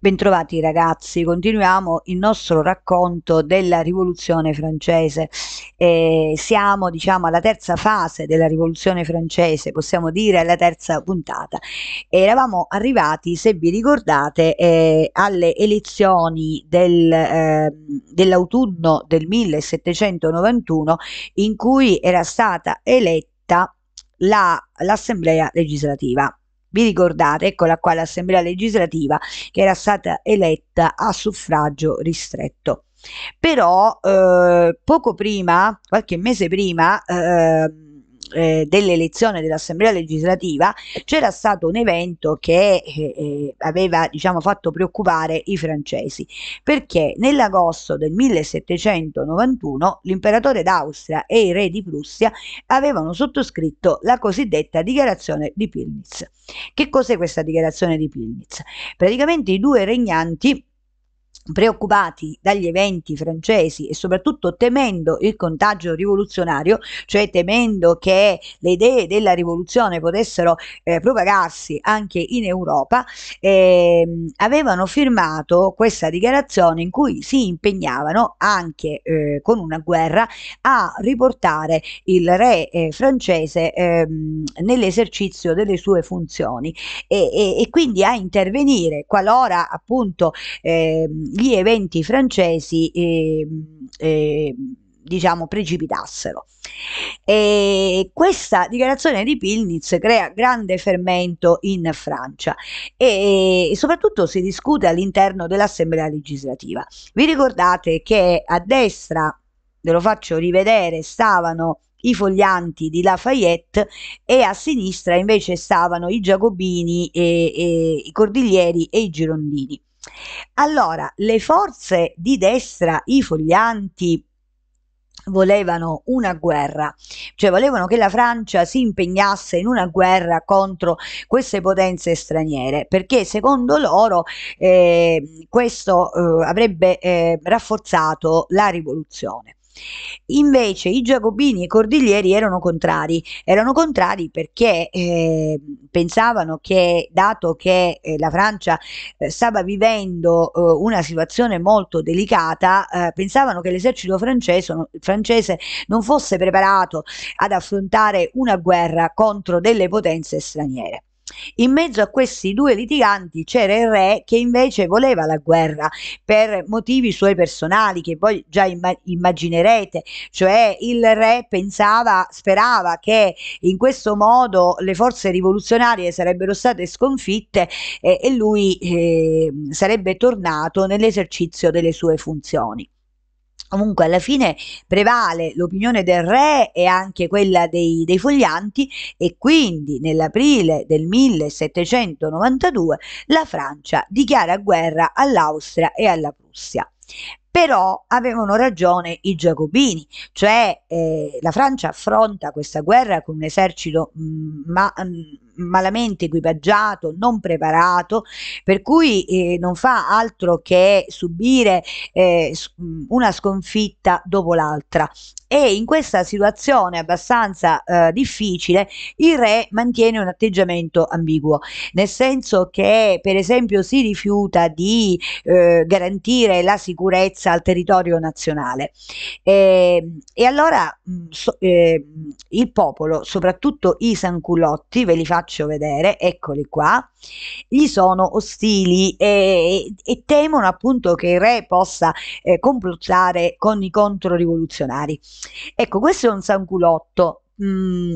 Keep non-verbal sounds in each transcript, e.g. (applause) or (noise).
Bentrovati ragazzi, continuiamo il nostro racconto della rivoluzione francese. Eh, siamo diciamo alla terza fase della rivoluzione francese, possiamo dire alla terza puntata. Eravamo arrivati, se vi ricordate, eh, alle elezioni del, eh, dell'autunno del 1791 in cui era stata eletta l'assemblea legislativa. Vi ricordate, eccola qua l'Assemblea legislativa che era stata eletta a suffragio ristretto. Però eh, poco prima, qualche mese prima, eh, eh, dell'elezione dell'Assemblea legislativa c'era stato un evento che eh, eh aveva diciamo, fatto preoccupare i francesi, perché nell'agosto del 1791 l'imperatore d'Austria e i re di Prussia avevano sottoscritto la cosiddetta dichiarazione di Pilnitz. Che cos'è questa dichiarazione di Pilnitz? Praticamente i due regnanti preoccupati dagli eventi francesi e soprattutto temendo il contagio rivoluzionario, cioè temendo che le idee della rivoluzione potessero eh, propagarsi anche in Europa, eh, avevano firmato questa dichiarazione in cui si impegnavano anche eh, con una guerra a riportare il re eh, francese ehm, nell'esercizio delle sue funzioni e, e, e, quindi a intervenire qualora appunto ehm, gli eventi francesi eh, eh, diciamo precipitassero. E questa dichiarazione di Pilnitz crea grande fermento in Francia e, soprattutto si discute all'interno dell'Assemblea legislativa. Vi ricordate che a destra, ve lo faccio rivedere, stavano i foglianti di Lafayette e a sinistra invece stavano i giacobini, e, e, i cordiglieri e i girondini. Allora, le forze di destra, i foglianti, volevano una guerra, cioè volevano che la Francia si impegnasse in una guerra contro queste potenze straniere, perché secondo loro eh, questo eh, avrebbe eh, rafforzato la rivoluzione. Invece i giacobini e i cordiglieri erano contrari, erano contrari perché eh, pensavano che dato che eh, la Francia eh, stava vivendo eh, una situazione molto delicata, eh, pensavano che l'esercito francese, francese non fosse preparato ad affrontare una guerra contro delle potenze straniere. In mezzo a questi due litiganti c'era il re che invece voleva la guerra per motivi suoi personali che voi già imma immaginerete, cioè il re pensava, sperava che in questo modo le forze rivoluzionarie sarebbero state sconfitte eh, e lui eh, sarebbe tornato nell'esercizio delle sue funzioni. Comunque alla fine prevale l'opinione del re e anche quella dei, dei foglianti e quindi nell'aprile del 1792 la Francia dichiara guerra all'Austria e alla Prussia però avevano ragione i giacobini, cioè eh, la Francia affronta questa guerra con un esercito mm, ma mm, malamente equipaggiato, non preparato, per cui eh, non fa altro che subire eh, una sconfitta dopo l'altra e in questa situazione abbastanza eh, difficile il re mantiene un atteggiamento ambiguo, nel senso che per esempio si rifiuta di eh, garantire la sicurezza al territorio nazionale. E, ehm, e allora mm, so, eh, il popolo, soprattutto i sanculotti, ve li faccio vedere, eccoli qua, gli sono ostili e, e, e temono appunto che il re possa eh, complottare con i controrivoluzionari. Ecco, questo è un sanculotto. Mm,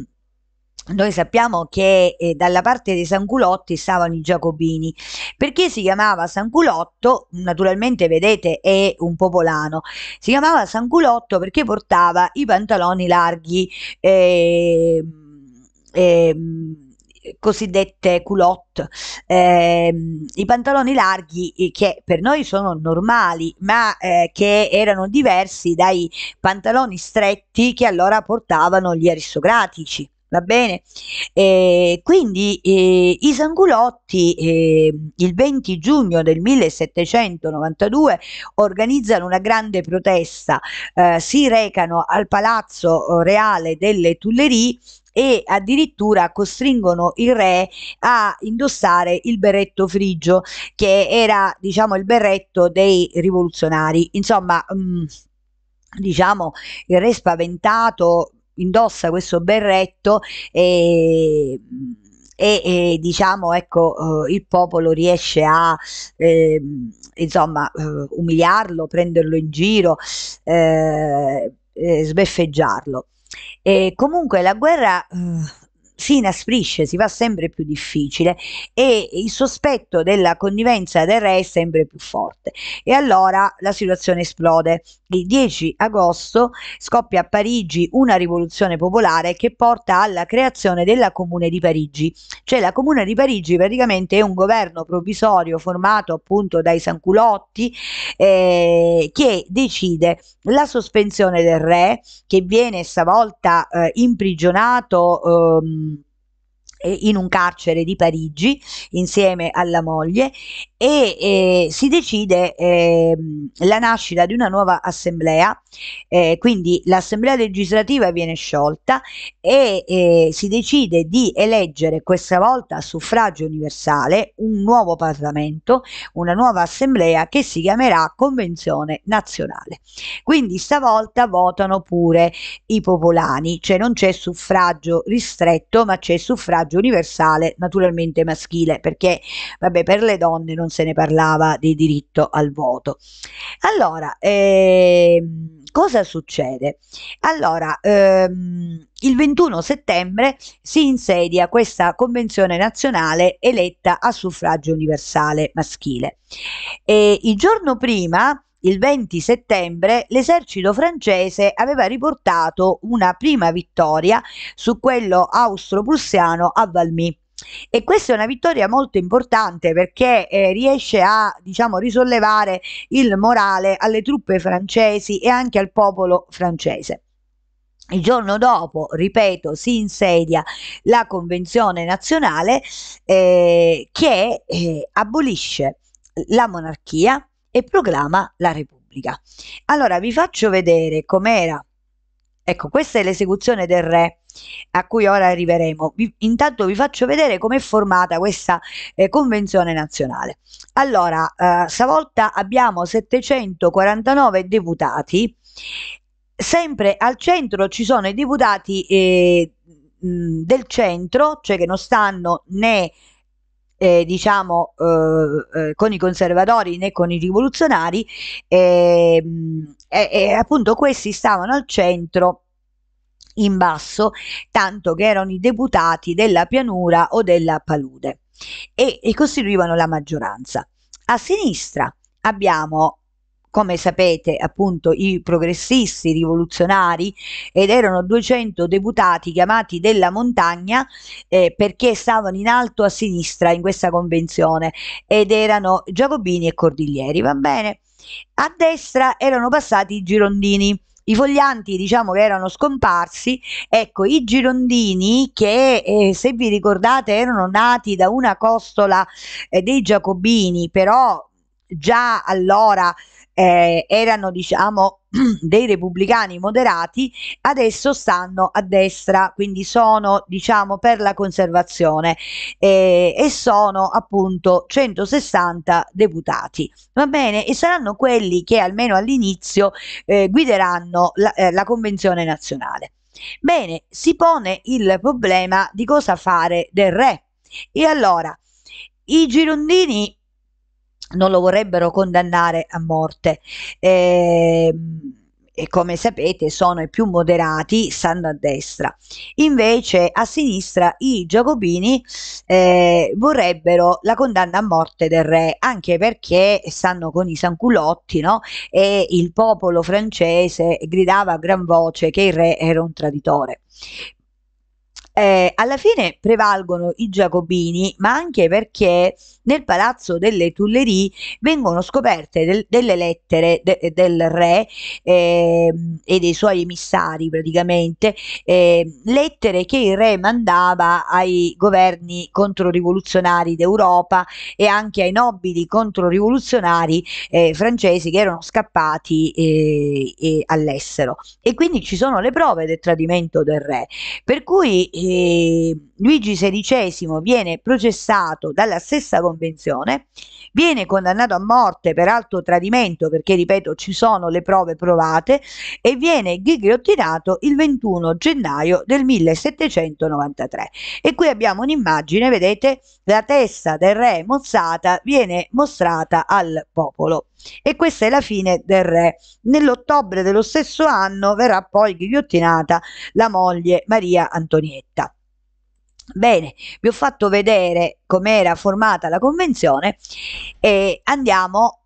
noi sappiamo che eh, dalla parte dei Sanculotti stavano i Giacobini. Perché si chiamava Sanculotto? Naturalmente, vedete, è un popolano. Si chiamava Sanculotto perché portava i pantaloni larghi. Eh, eh, cosiddette culotte, eh, i pantaloni larghi eh, che per noi sono normali, ma eh, che erano diversi dai pantaloni stretti che allora portavano gli aristocratici. Va bene? Eh, quindi i Sangulotti ehm, il 20 giugno del 1792 organizzano una grande protesta, eh, si recano al Palazzo eh, Reale delle Tullerie e addirittura costringono il re a indossare il berretto frigio che era diciamo il berretto dei rivoluzionari insomma mh, mm, diciamo il re spaventato indossa questo berretto e e, e, diciamo ecco eh, il popolo riesce a eh, insomma eh, umiliarlo prenderlo in giro eh, sbeffeggiarlo e comunque la guerra mm, si inasprisce, si fa sempre più difficile e il sospetto della connivenza del re è sempre più forte. E allora la situazione esplode il 10 agosto scoppia a Parigi una rivoluzione popolare che porta alla creazione della Comune di Parigi. Cioè la Comune di Parigi praticamente è un governo provvisorio formato appunto dai Sanculotti eh, che decide la sospensione del re che viene stavolta eh, imprigionato ehm, in un carcere di Parigi insieme alla moglie e eh, si decide eh, la nascita di una nuova assemblea, eh, quindi l'assemblea legislativa viene sciolta e eh, si decide di eleggere questa volta a suffragio universale un nuovo Parlamento, una nuova assemblea che si chiamerà Convenzione Nazionale. Quindi stavolta votano pure i popolani, cioè non c'è suffragio ristretto ma c'è suffragio universale naturalmente maschile perché vabbè, per le donne non se ne parlava di diritto al voto. Allora, ehm, cosa succede? Allora, ehm, il 21 settembre si insedia questa convenzione nazionale eletta a suffragio universale maschile. E il giorno prima, il 20 settembre l'esercito francese aveva riportato una prima vittoria su quello austro-prussiano a Valmy e questa è una vittoria molto importante perché eh, riesce a diciamo, risollevare il morale alle truppe francesi e anche al popolo francese. Il giorno dopo, ripeto, si insedia la Convenzione nazionale eh, che eh, abolisce la monarchia e proclama la Repubblica. Allora vi faccio vedere com'era Ecco, questa è l'esecuzione del re a cui ora arriveremo. Vi, intanto vi faccio vedere com'è formata questa eh, convenzione nazionale. Allora, eh, stavolta abbiamo 749 deputati, sempre al centro ci sono i deputati eh, del centro, cioè che non stanno né eh, diciamo eh, eh, con i conservatori né con i rivoluzionari ehm, e appunto questi stavano al centro in basso tanto che erano i deputati della pianura o della palude e, e costituivano la maggioranza a sinistra abbiamo come sapete appunto i progressisti rivoluzionari ed erano 200 deputati chiamati della montagna eh, perché stavano in alto a sinistra in questa convenzione ed erano Giacobini e Cordiglieri, va bene? A destra erano passati i girondini. I foglianti diciamo che erano scomparsi, ecco i girondini che eh, se vi ricordate erano nati da una costola eh, dei giacobini, però già allora eh, erano diciamo (clears throat) dei repubblicani moderati adesso stanno a destra quindi sono diciamo per la conservazione eh, e sono appunto 160 deputati va bene e saranno quelli che almeno all'inizio eh, guideranno la, eh, la convenzione nazionale bene si pone il problema di cosa fare del re e allora i girondini non lo vorrebbero condannare a morte. Eh, e come sapete sono i più moderati, stando a destra. Invece a sinistra i giacobini eh, vorrebbero la condanna a morte del re, anche perché stanno con i sanculotti, no? E il popolo francese gridava a gran voce che il re era un traditore eh, alla fine prevalgono i giacobini, ma anche perché nel palazzo delle Tullerie vengono scoperte del, delle lettere de, del re eh, e dei suoi emissari praticamente, eh, lettere che il re mandava ai governi controrivoluzionari d'Europa e anche ai nobili controrivoluzionari eh, francesi che erano scappati eh, all'estero. E quindi ci sono le prove del tradimento del re. Per cui eh, Luigi XVI viene processato dalla stessa convenzione, viene condannato a morte per alto tradimento perché, ripeto, ci sono le prove provate e viene ghigliottinato il 21 gennaio del 1793. E qui abbiamo un'immagine, vedete, la testa del re mozzata viene mostrata al popolo e questa è la fine del re. Nell'ottobre dello stesso anno verrà poi ghigliottinata la moglie Maria Antonietta. Bene, vi ho fatto vedere com'era formata la convenzione e andiamo,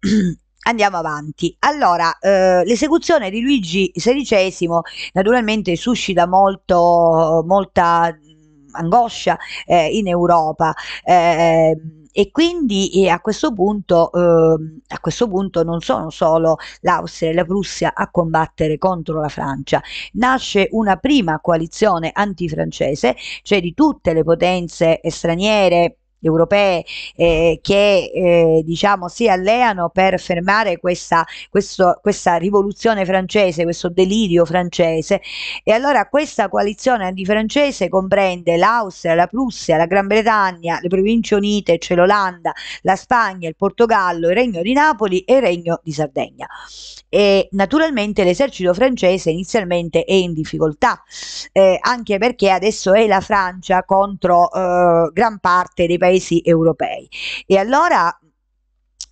(clears throat) andiamo avanti. Allora, eh, l'esecuzione di Luigi XVI naturalmente suscita molto, molta mm, angoscia eh, in Europa. Eh, e quindi e a, questo punto, eh, a questo punto non sono solo l'Austria e la Prussia a combattere contro la Francia, nasce una prima coalizione antifrancese, cioè di tutte le potenze straniere europee eh, che eh, diciamo, si alleano per fermare questa, questo, questa, rivoluzione francese, questo delirio francese. E allora questa coalizione antifrancese comprende l'Austria, la Prussia, la Gran Bretagna, le Province Unite, cioè l'Olanda, la Spagna, il Portogallo, il Regno di Napoli e il Regno di Sardegna. E naturalmente l'esercito francese inizialmente è in difficoltà, eh, anche perché adesso è la Francia contro eh, gran parte dei paesi paesi europei. E allora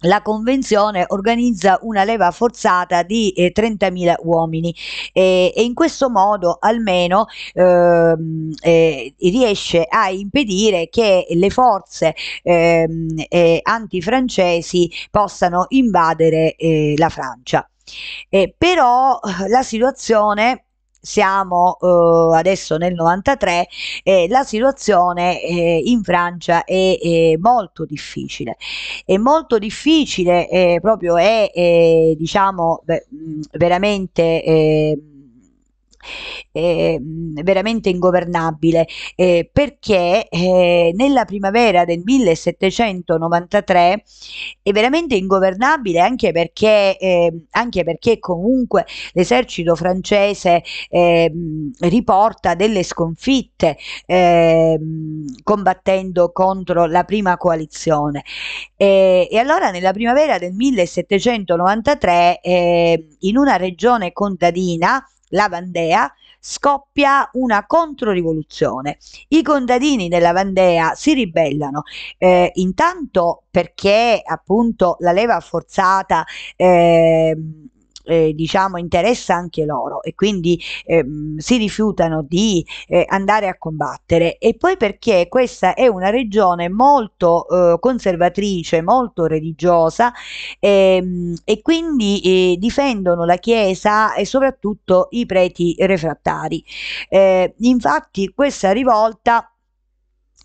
la convenzione organizza una leva forzata di eh, 30.000 uomini eh, e, in questo modo almeno ehm, eh, riesce a impedire che le forze ehm, eh, antifrancesi possano invadere eh, la Francia. Eh, però la situazione siamo eh, adesso nel 93 e eh, la situazione eh, in Francia è, è, molto difficile. È molto difficile, eh, proprio è, è eh, diciamo beh, veramente eh, eh, veramente ingovernabile eh, perché eh, nella primavera del 1793 è veramente ingovernabile anche perché, ehm, anche perché comunque l'esercito francese ehm, riporta delle sconfitte ehm, combattendo contro la prima coalizione e allora nella primavera del 1793 in una regione contadina la Vandea, scoppia una controrivoluzione. I contadini della Vandea si ribellano, eh, intanto perché appunto la leva forzata eh, eh, diciamo interessa anche loro e quindi ehm, si rifiutano di eh, andare a combattere e poi perché questa è una regione molto eh, conservatrice, molto religiosa ehm, e quindi eh, difendono la Chiesa e soprattutto i preti refrattari. Eh, infatti questa rivolta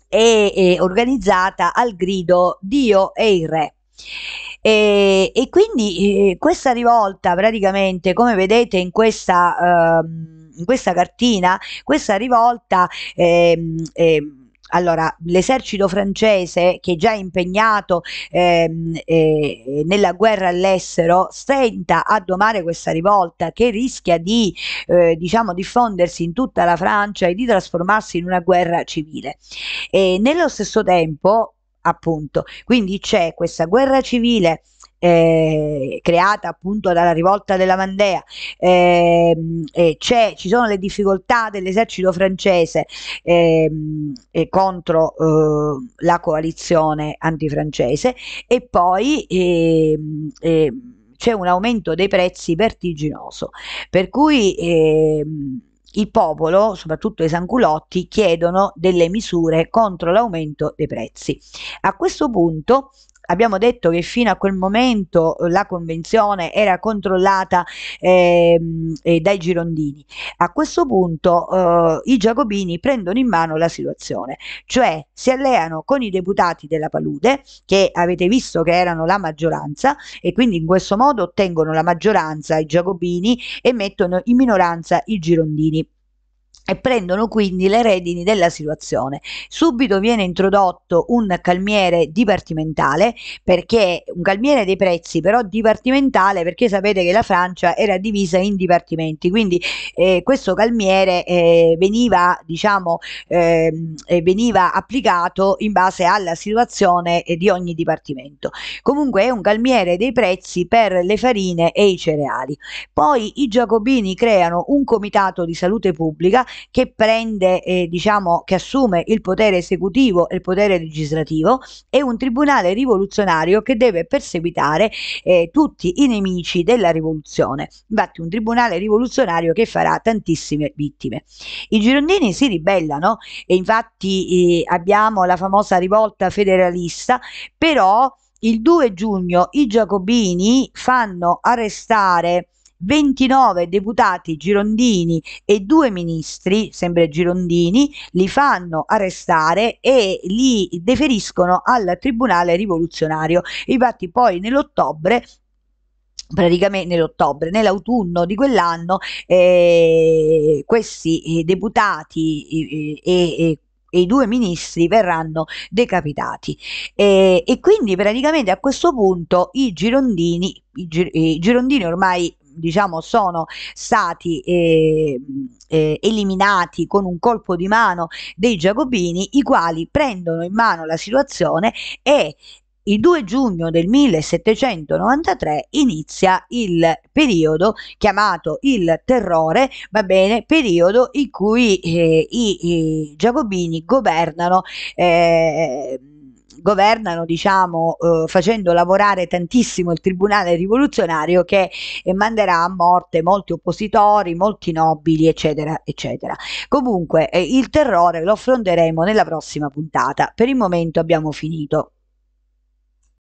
è, è organizzata al grido Dio è il Re. E, e quindi eh, questa rivolta praticamente, come vedete in questa, eh, in questa cartina, questa rivolta... Ehm, ehm, allora, l'esercito francese che è già impegnato ehm, eh, nella guerra all'estero stenta a domare questa rivolta che rischia di eh, diciamo, diffondersi in tutta la Francia e di trasformarsi in una guerra civile. E nello stesso tempo appunto. Quindi c'è questa guerra civile eh, creata appunto dalla rivolta della Mandea, eh, eh, ci sono le difficoltà dell'esercito francese ehm, contro eh, la coalizione antifrancese e poi ehm, ehm, c'è un aumento dei prezzi vertiginoso, per cui il popolo, soprattutto i sanculotti, chiedono delle misure contro l'aumento dei prezzi. A questo punto abbiamo detto che fino a quel momento eh, la convenzione era controllata eh, dai girondini. A questo punto eh, i giacobini prendono in mano la situazione, cioè si alleano con i deputati della palude, che avete visto che erano la maggioranza, e quindi in questo modo ottengono la maggioranza i giacobini e mettono in minoranza i girondini e prendono quindi le redini della situazione. Subito viene introdotto un calmiere dipartimentale, perché un calmiere dei prezzi, però dipartimentale, perché sapete che la Francia era divisa in dipartimenti, quindi eh, questo calmiere eh, veniva, diciamo, ehm, eh, veniva applicato in base alla situazione eh, di ogni dipartimento. Comunque è un calmiere dei prezzi per le farine e i cereali. Poi i giacobini creano un comitato di salute pubblica che prende, eh, diciamo, che assume il potere esecutivo e il potere legislativo e un tribunale rivoluzionario che deve perseguitare eh, tutti i nemici della rivoluzione. Infatti un tribunale rivoluzionario che farà tantissime vittime. I girondini si ribellano e infatti eh, abbiamo la famosa rivolta federalista, però il 2 giugno i giacobini fanno arrestare 29 deputati girondini e due ministri, sempre girondini, li fanno arrestare e li deferiscono al Tribunale rivoluzionario. Infatti poi nell'ottobre praticamente nell'ottobre, nell'autunno di quell'anno eh, questi eh, deputati e eh, i due ministri verranno decapitati. E, e, quindi praticamente a questo punto i girondini, i, gi i girondini ormai diciamo, sono stati eh, eh, eliminati con un colpo di mano dei giacobini, i quali prendono in mano la situazione e il 2 giugno del 1793 inizia il periodo chiamato il terrore, va bene, periodo in cui eh, i, i, giacobini governano eh, governano diciamo eh, facendo lavorare tantissimo il tribunale rivoluzionario che eh, manderà a morte molti oppositori, molti nobili eccetera eccetera. Comunque eh, il terrore lo affronteremo nella prossima puntata. Per il momento abbiamo finito.